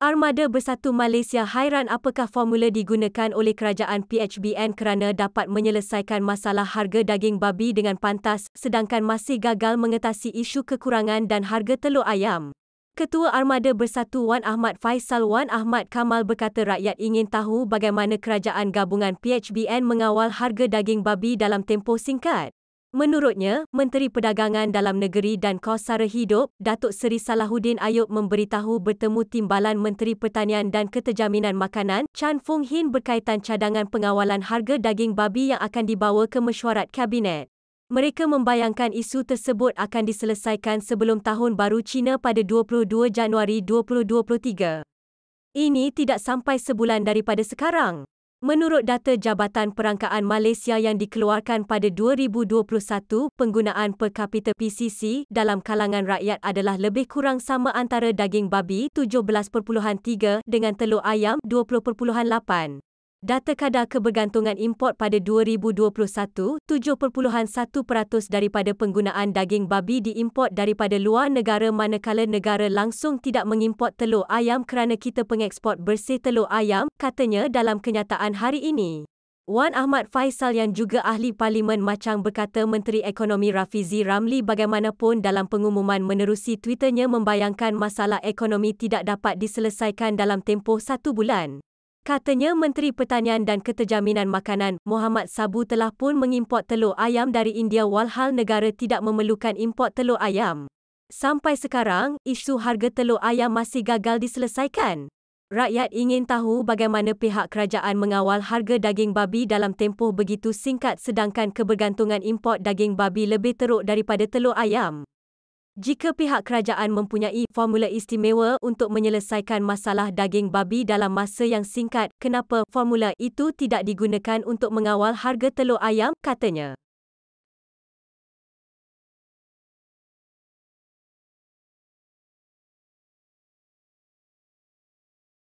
Armada Bersatu Malaysia hairan apakah formula digunakan oleh kerajaan PHBN kerana dapat menyelesaikan masalah harga daging babi dengan pantas sedangkan masih gagal mengatasi isu kekurangan dan harga telur ayam. Ketua Armada Bersatu Wan Ahmad Faisal Wan Ahmad Kamal berkata rakyat ingin tahu bagaimana kerajaan gabungan PHBN mengawal harga daging babi dalam tempoh singkat. Menurutnya, Menteri Perdagangan Dalam Negeri dan Kos Sara Hidup, Datuk Seri Salahuddin Ayub memberitahu bertemu Timbalan Menteri Pertanian dan Keterjaminan Makanan, Chan Fung Hin berkaitan cadangan pengawalan harga daging babi yang akan dibawa ke mesyuarat Kabinet. Mereka membayangkan isu tersebut akan diselesaikan sebelum Tahun Baru Cina pada 22 Januari 2023. Ini tidak sampai sebulan daripada sekarang. Menurut data Jabatan Perangkaan Malaysia yang dikeluarkan pada 2021, penggunaan per kapita PCC dalam kalangan rakyat adalah lebih kurang sama antara daging babi 17.3 dengan telur ayam 20.8. Data kadar kebergantungan import pada 2021, 7.1% daripada penggunaan daging babi diimport daripada luar negara manakala negara langsung tidak mengimport telur ayam kerana kita pengeksport bersih telur ayam, katanya dalam kenyataan hari ini. Wan Ahmad Faisal yang juga ahli parlimen Macang berkata Menteri Ekonomi Rafizi Ramli bagaimanapun dalam pengumuman menerusi Twitternya membayangkan masalah ekonomi tidak dapat diselesaikan dalam tempoh satu bulan. Katanya Menteri Pertanian dan Keterjaminan Makanan, Muhammad Sabu telah pun mengimport telur ayam dari India walhal negara tidak memerlukan import telur ayam. Sampai sekarang, isu harga telur ayam masih gagal diselesaikan. Rakyat ingin tahu bagaimana pihak kerajaan mengawal harga daging babi dalam tempoh begitu singkat sedangkan kebergantungan import daging babi lebih teruk daripada telur ayam. Jika pihak kerajaan mempunyai formula istimewa untuk menyelesaikan masalah daging babi dalam masa yang singkat, kenapa formula itu tidak digunakan untuk mengawal harga telur ayam, katanya.